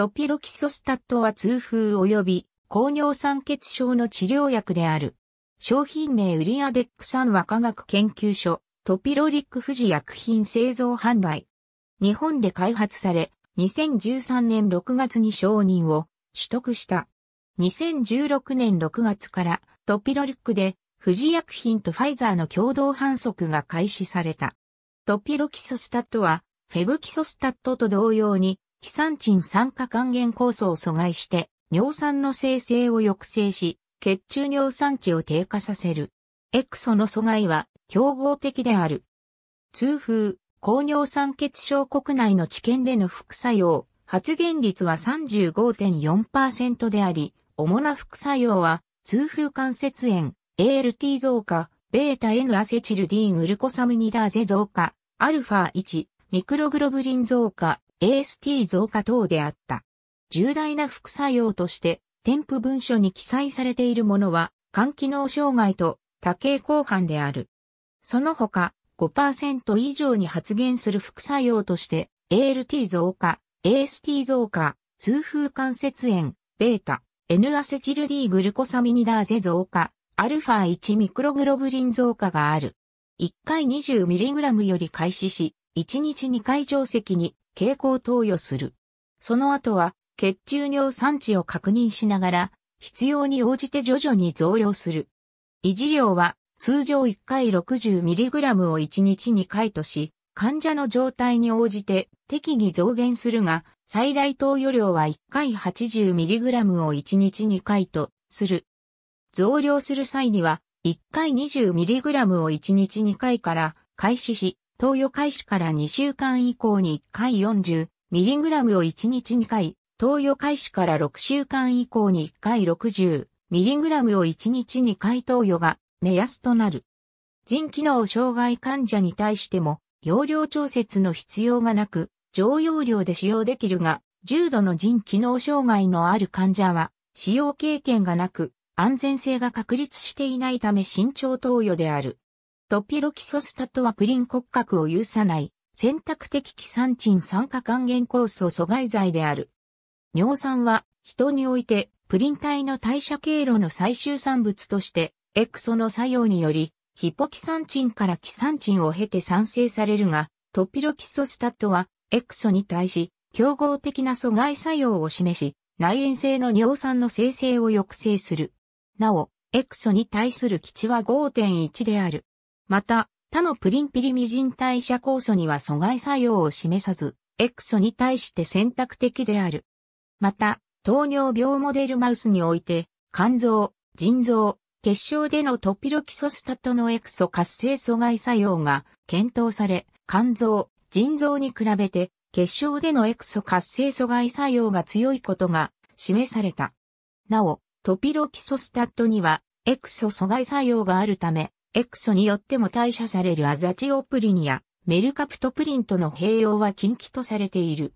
トピロキソスタットは痛風及び高尿酸血症の治療薬である。商品名ウリアデックん和科学研究所、トピロリック富士薬品製造販売。日本で開発され、2013年6月に承認を取得した。2016年6月からトピロリックで富士薬品とファイザーの共同販促が開始された。トピロキソスタットはフェブキソスタットと同様に非酸ン酸化還元酵素を阻害して、尿酸の生成を抑制し、血中尿酸値を低下させる。エクソの阻害は競合的である。痛風、高尿酸血症国内の治験での副作用、発現率は35.4%であり、主な副作用は、痛風関節炎、ALT 増加、β N アセチル D グルコサムニダーゼ増加、α 1、ミクログロブリン増加、AST 増加等であった。重大な副作用として、添付文書に記載されているものは、肝機能障害と多形広範である。その他、5%以上に発現する副作用として、ALT 増加、AST 増加、痛風関節炎、β、N アセチル D グルコサミニダーゼ増加、α 1ミクログロブリン増加がある。1回 20mg より開始し、1日2回定石に経口投与する。その後は、血中尿酸値を確認しながら、必要に応じて徐々に増量する。維持量は、通常1回 60mg を1日2回とし、患者の状態に応じて適宜増減するが、最大投与量は1回 80mg を1日2回とする。増量する際には、1回 20mg を1日2回から開始し、投与開始から2週間以降に1回 40mg を1日2回、投与開始から6週間以降に1回 60mg を1日2回投与が目安となる。腎機能障害患者に対しても、容量調節の必要がなく、常用量で使用できるが、重度の腎機能障害のある患者は、使用経験がなく、安全性が確立していないため慎重投与である。トピロキソスタとはプリン骨格を有さない選択的キサンチン酸化還元酵素阻害剤である。尿酸は人においてプリン体の代謝経路の最終産物としてエクソの作用によりヒポキサンチンからキサンチンを経て産生されるがトピロキソスタとはエクソに対し競合的な阻害作用を示し内縁性の尿酸の生成を抑制する。なお、エクソに対する基地は5.1である。また、他のプリンピリミジン代謝酵素には阻害作用を示さず、エクソに対して選択的である。また、糖尿病モデルマウスにおいて、肝臓、腎臓、血小でのトピロキソスタトのエクソ活性阻害作用が検討され、肝臓、腎臓に比べて、血小でのエクソ活性阻害作用が強いことが示された。なお、トピロキソスタットにはエクソ阻害作用があるため、エクソによっても代謝されるアザチオプリンやメルカプトプリンとの併用は禁忌とされている。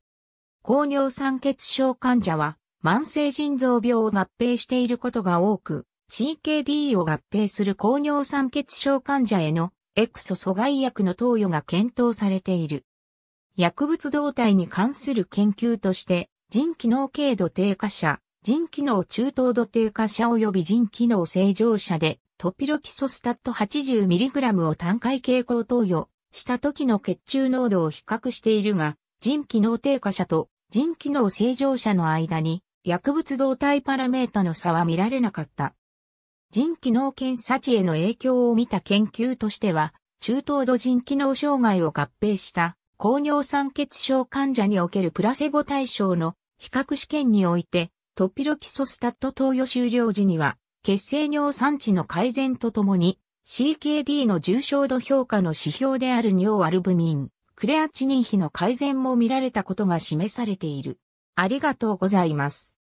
高尿酸血症患者は慢性腎臓病を合併していることが多く、CKD を合併する高尿酸血症患者へのエクソ阻害薬の投与が検討されている。薬物動態に関する研究として、腎機能軽度低下者、腎機能中等度低下者及び腎機能正常者で、トピロキソスタット 80mg を単回蛍光投与した時の血中濃度を比較しているが、腎機能低下者と腎機能正常者の間に薬物動態パラメータの差は見られなかった。腎機能検査値への影響を見た研究としては、中等度腎機能障害を合併した高尿酸血症患者におけるプラセボ対象の比較試験において、トピロキソスタット投与終了時には、血清尿酸値の改善とともに、CKD の重症度評価の指標である尿アルブミン、クレアチニン比の改善も見られたことが示されている。ありがとうございます。